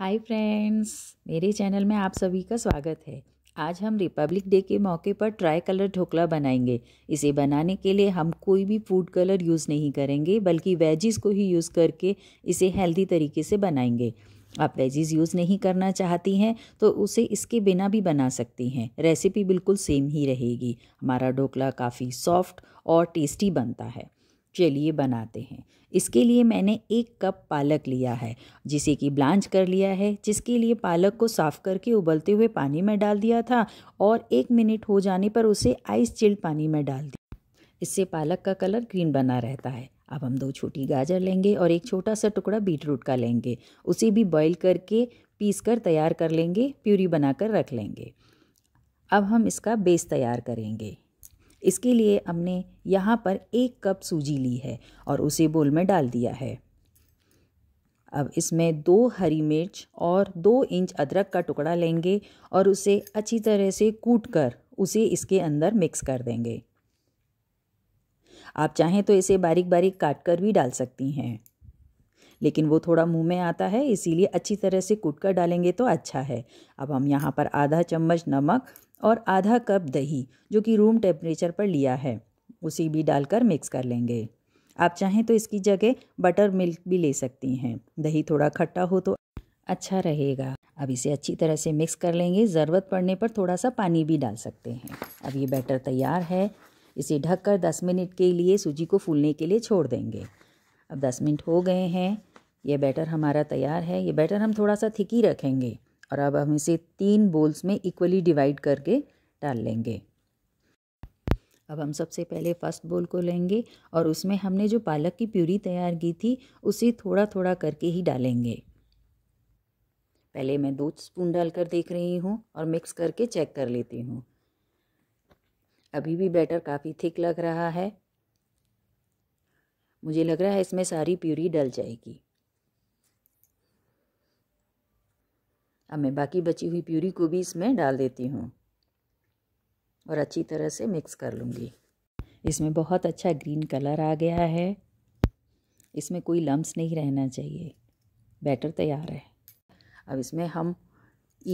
hi friends मेरे channel में आप सभी का स्वागत है आज हम रिपब्लिक डे के मौके पर ट्राई कलर ढोकला बनाएंगे इसे बनाने के लिए हम कोई भी फूड कलर यूज़ नहीं करेंगे बल्कि वेजिस को ही यूज़ करके इसे हेल्दी तरीके से बनाएंगे आप वेजिस यूज़ नहीं करना चाहती हैं तो उसे इसके बिना भी बना सकती हैं रेसिपी बिल्कुल सेम ही रहेगी हमारा ढोकला काफ़ी सॉफ्ट और टेस्टी बनता है चलिए बनाते हैं इसके लिए मैंने एक कप पालक लिया है जिसे कि ब्लांच कर लिया है जिसके लिए पालक को साफ़ करके उबलते हुए पानी में डाल दिया था और एक मिनट हो जाने पर उसे आइस चिल्ड पानी में डाल दिया इससे पालक का कलर ग्रीन बना रहता है अब हम दो छोटी गाजर लेंगे और एक छोटा सा टुकड़ा बीटरूट का लेंगे उसे भी बॉईल करके पीस कर तैयार कर लेंगे प्यूरी बनाकर रख लेंगे अब हम इसका बेस तैयार करेंगे इसके लिए हमने यहाँ पर एक कप सूजी ली है और उसे बोल में डाल दिया है अब इसमें दो हरी मिर्च और दो इंच अदरक का टुकड़ा लेंगे और उसे अच्छी तरह से कूट कर उसे इसके अंदर मिक्स कर देंगे आप चाहें तो इसे बारीक बारीक काट कर भी डाल सकती हैं लेकिन वो थोड़ा मुंह में आता है इसीलिए अच्छी तरह से कूट कर डालेंगे तो अच्छा है अब हम यहाँ पर आधा चम्मच नमक और आधा कप दही जो कि रूम टेम्परेचर पर लिया है उसी भी डालकर मिक्स कर लेंगे आप चाहें तो इसकी जगह बटर मिल्क भी ले सकती हैं दही थोड़ा खट्टा हो तो अच्छा रहेगा अब इसे अच्छी तरह से मिक्स कर लेंगे ज़रूरत पड़ने पर थोड़ा सा पानी भी डाल सकते हैं अब ये बैटर तैयार है इसे ढककर 10 मिनट के लिए सूजी को फूलने के लिए छोड़ देंगे अब 10 मिनट हो गए हैं ये बैटर हमारा तैयार है ये बैटर हम थोड़ा सा थिकी रखेंगे और अब हम इसे तीन बोल्स में इक्वली डिवाइड करके डाल लेंगे अब हम सबसे पहले फर्स्ट बोल को लेंगे और उसमें हमने जो पालक की प्यूरी तैयार की थी उसे थोड़ा थोड़ा करके ही डालेंगे पहले मैं दो स्पून डालकर देख रही हूँ और मिक्स करके चेक कर लेती हूँ अभी भी बैटर काफ़ी थिक लग रहा है मुझे लग रहा है इसमें सारी प्यूरी डल जाएगी अब मैं बाकी बची हुई प्यूरी को भी इसमें डाल देती हूँ और अच्छी तरह से मिक्स कर लूँगी इसमें बहुत अच्छा ग्रीन कलर आ गया है इसमें कोई लम्स नहीं रहना चाहिए बैटर तैयार है अब इसमें हम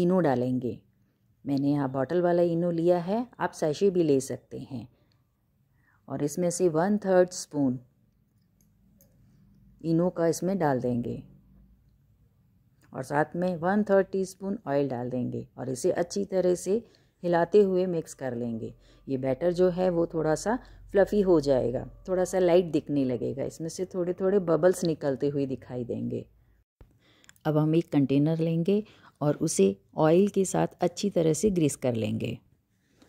इनो डालेंगे मैंने यहाँ बॉटल वाला इनो लिया है आप सैशे भी ले सकते हैं और इसमें से वन थर्ड स्पून इनो का इसमें डाल देंगे और साथ में वन थर्ड टीस्पून ऑयल डाल देंगे और इसे अच्छी तरह से हिलाते हुए मिक्स कर लेंगे ये बैटर जो है वो थोड़ा सा फ्लफ़ी हो जाएगा थोड़ा सा लाइट दिखने लगेगा इसमें से थोड़े थोड़े बबल्स निकलते हुए दिखाई देंगे अब हम एक कंटेनर लेंगे और उसे ऑयल के साथ अच्छी तरह से ग्रीस कर लेंगे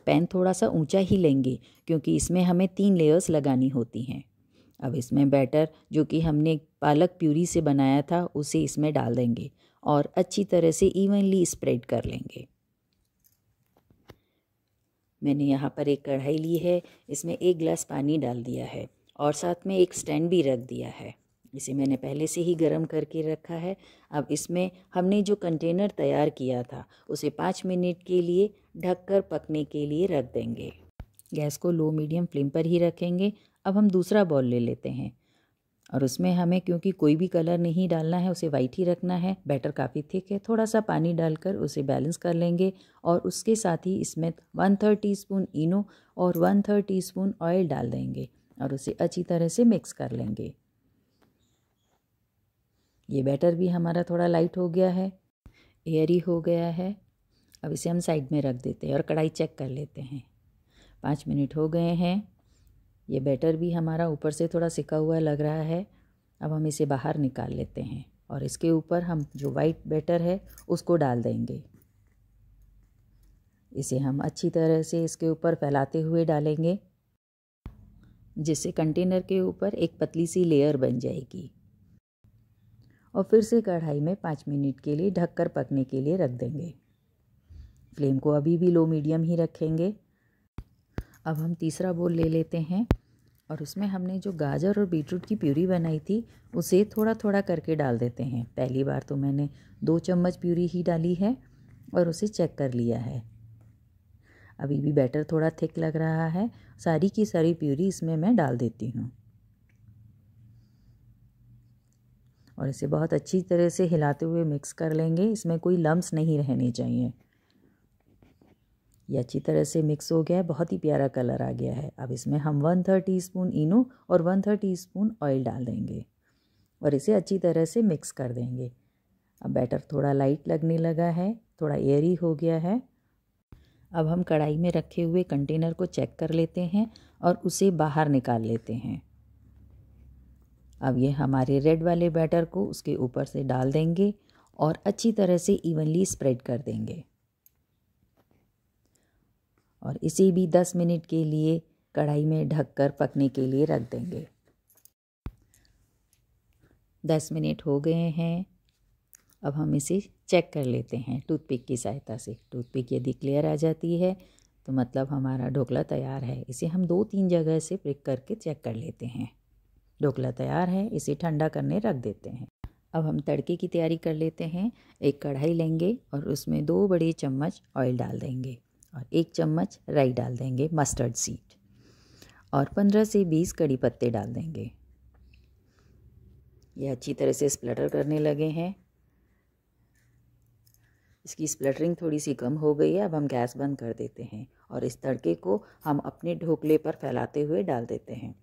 पैन थोड़ा सा ऊंचा ही लेंगे क्योंकि इसमें हमें तीन लेयर्स लगानी होती हैं अब इसमें बैटर जो कि हमने पालक प्यूरी से बनाया था उसे इसमें डाल देंगे और अच्छी तरह से इवनली स्प्रेड कर लेंगे मैंने यहाँ पर एक कढ़ाई ली है इसमें एक गिलास पानी डाल दिया है और साथ में एक स्टैंड भी रख दिया है इसे मैंने पहले से ही गर्म करके रखा है अब इसमें हमने जो कंटेनर तैयार किया था उसे पाँच मिनट के लिए ढककर पकने के लिए रख देंगे गैस को लो मीडियम फ्लेम पर ही रखेंगे अब हम दूसरा बॉल ले लेते हैं और उसमें हमें क्योंकि कोई भी कलर नहीं डालना है उसे वाइट ही रखना है बैटर काफ़ी थिक है थोड़ा सा पानी डालकर उसे बैलेंस कर लेंगे और उसके साथ ही इसमें one third teaspoon Eno और one third teaspoon oil डाल देंगे और उसे अच्छी तरह से मिक्स कर लेंगे ये बैटर भी हमारा थोड़ा लाइट हो गया है एयरी हो गया है अब इसे हम साइड में रख देते हैं और कढ़ाई चेक कर लेते हैं पाँच मिनट हो गए हैं ये बैटर भी हमारा ऊपर से थोड़ा सिका हुआ लग रहा है अब हम इसे बाहर निकाल लेते हैं और इसके ऊपर हम जो वाइट बैटर है उसको डाल देंगे इसे हम अच्छी तरह से इसके ऊपर फैलाते हुए डालेंगे जिससे कंटेनर के ऊपर एक पतली सी लेयर बन जाएगी और फिर से कढ़ाई में पाँच मिनट के लिए ढककर पकने के लिए रख देंगे फ्लेम को अभी भी लो मीडियम ही रखेंगे अब हम तीसरा बोल ले लेते हैं और उसमें हमने जो गाजर और बीटरूट की प्यूरी बनाई थी उसे थोड़ा थोड़ा करके डाल देते हैं पहली बार तो मैंने दो चम्मच प्यूरी ही डाली है और उसे चेक कर लिया है अभी भी बैटर थोड़ा थिक लग रहा है सारी की सारी प्यूरी इसमें मैं डाल देती हूँ और इसे बहुत अच्छी तरह से हिलाते हुए मिक्स कर लेंगे इसमें कोई लम्स नहीं रहने चाहिए ये अच्छी तरह से मिक्स हो गया है बहुत ही प्यारा कलर आ गया है अब इसमें हम one third teaspoon Eno और one third teaspoon oil डाल देंगे और इसे अच्छी तरह से मिक्स कर देंगे अब बैटर थोड़ा लाइट लगने लगा है थोड़ा एयरी हो गया है अब हम कढ़ाई में रखे हुए कंटेनर को चेक कर लेते हैं और उसे बाहर निकाल लेते हैं अब ये हमारे रेड वाले बैटर को उसके ऊपर से डाल देंगे और अच्छी तरह से इवनली स्प्रेड कर देंगे और इसे भी दस मिनट के लिए कढ़ाई में ढककर पकने के लिए रख देंगे दस मिनट हो गए हैं अब हम इसे चेक कर लेते हैं टूथपिक की सहायता से टूथपिक यदि क्लियर आ जाती है तो मतलब हमारा ढोकला तैयार है इसे हम दो तीन जगह से प्रिक करके चेक कर लेते हैं ढोकला तैयार है इसे ठंडा करने रख देते हैं अब हम तड़के की तैयारी कर लेते हैं एक कढ़ाई लेंगे और उसमें दो बड़े चम्मच ऑयल डाल देंगे और एक चम्मच राई डाल देंगे मस्टर्ड सीड और पंद्रह से बीस कड़ी पत्ते डाल देंगे ये अच्छी तरह से स्प्लटर करने लगे हैं इसकी स्प्लटरिंग थोड़ी सी कम हो गई है अब हम गैस बंद कर देते हैं और इस तड़के को हम अपने ढोकले पर फैलाते हुए डाल देते हैं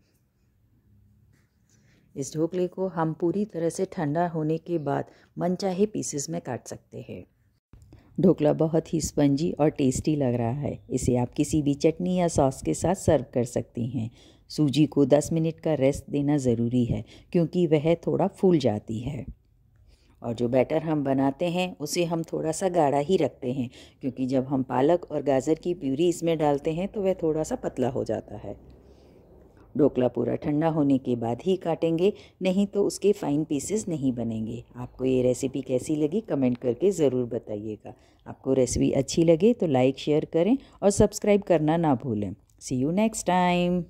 इस ढोकले को हम पूरी तरह से ठंडा होने के बाद मनचाहे पीसेस में काट सकते हैं ढोकला बहुत ही स्पंजी और टेस्टी लग रहा है इसे आप किसी भी चटनी या सॉस के साथ सर्व कर सकती हैं सूजी को 10 मिनट का रेस्ट देना ज़रूरी है क्योंकि वह थोड़ा फूल जाती है और जो बैटर हम बनाते हैं उसे हम थोड़ा सा गाढ़ा ही रखते हैं क्योंकि जब हम पालक और गाजर की प्यूरी इसमें डालते हैं तो वह थोड़ा सा पतला हो जाता है ढोकला पूरा ठंडा होने के बाद ही काटेंगे नहीं तो उसके फ़ाइन पीसेस नहीं बनेंगे आपको ये रेसिपी कैसी लगी कमेंट करके ज़रूर बताइएगा आपको रेसिपी अच्छी लगे तो लाइक शेयर करें और सब्सक्राइब करना ना भूलें सी यू नेक्स्ट टाइम